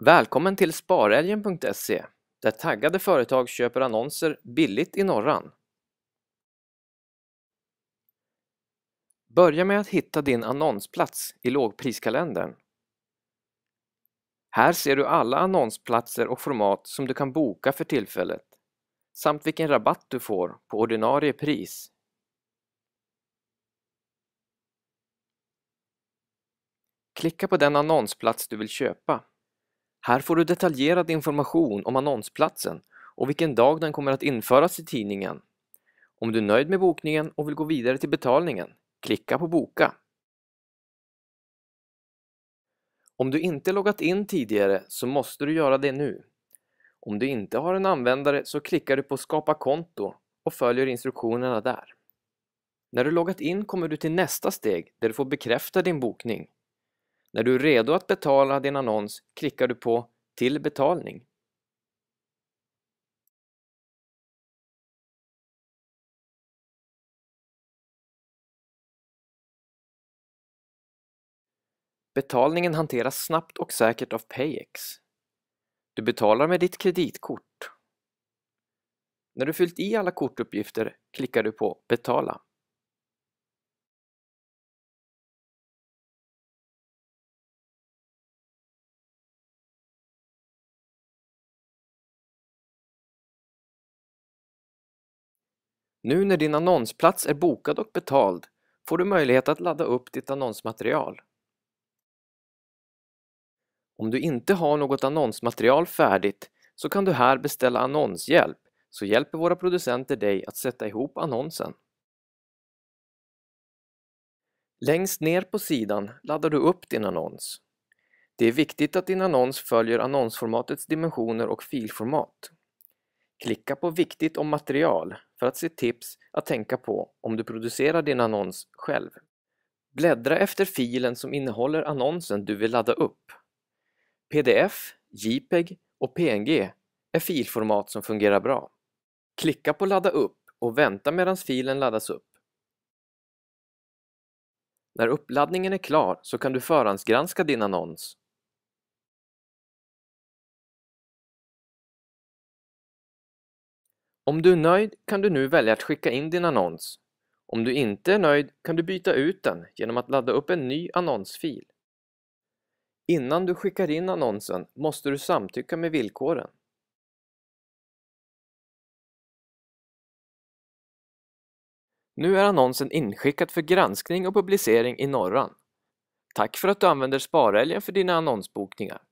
Välkommen till sparälgen.se där taggade företag köper annonser billigt i Norran. Börja med att hitta din annonsplats i lågpriskalendern. Här ser du alla annonsplatser och format som du kan boka för tillfället samt vilken rabatt du får på ordinarie pris. Klicka på den annonsplats du vill köpa här får du detaljerad information om annonsplatsen och vilken dag den kommer att införas i tidningen. Om du är nöjd med bokningen och vill gå vidare till betalningen, klicka på Boka. Om du inte loggat in tidigare så måste du göra det nu. Om du inte har en användare så klickar du på Skapa konto och följer instruktionerna där. När du loggat in kommer du till nästa steg där du får bekräfta din bokning. När du är redo att betala din annons klickar du på Till betalning. Betalningen hanteras snabbt och säkert av PayEx. Du betalar med ditt kreditkort. När du fyllt i alla kortuppgifter klickar du på Betala. Nu när din annonsplats är bokad och betald får du möjlighet att ladda upp ditt annonsmaterial. Om du inte har något annonsmaterial färdigt så kan du här beställa annonshjälp så hjälper våra producenter dig att sätta ihop annonsen. Längst ner på sidan laddar du upp din annons. Det är viktigt att din annons följer annonsformatets dimensioner och filformat. Klicka på Viktigt om material för att se tips att tänka på om du producerar din annons själv. Bläddra efter filen som innehåller annonsen du vill ladda upp. Pdf, JPEG och PNG är filformat som fungerar bra. Klicka på Ladda upp och vänta medan filen laddas upp. När uppladdningen är klar så kan du förhandsgranska din annons Om du är nöjd kan du nu välja att skicka in din annons. Om du inte är nöjd kan du byta ut den genom att ladda upp en ny annonsfil. Innan du skickar in annonsen måste du samtycka med villkoren. Nu är annonsen inskickad för granskning och publicering i Norran. Tack för att du använder Sparälgen för dina annonsbokningar.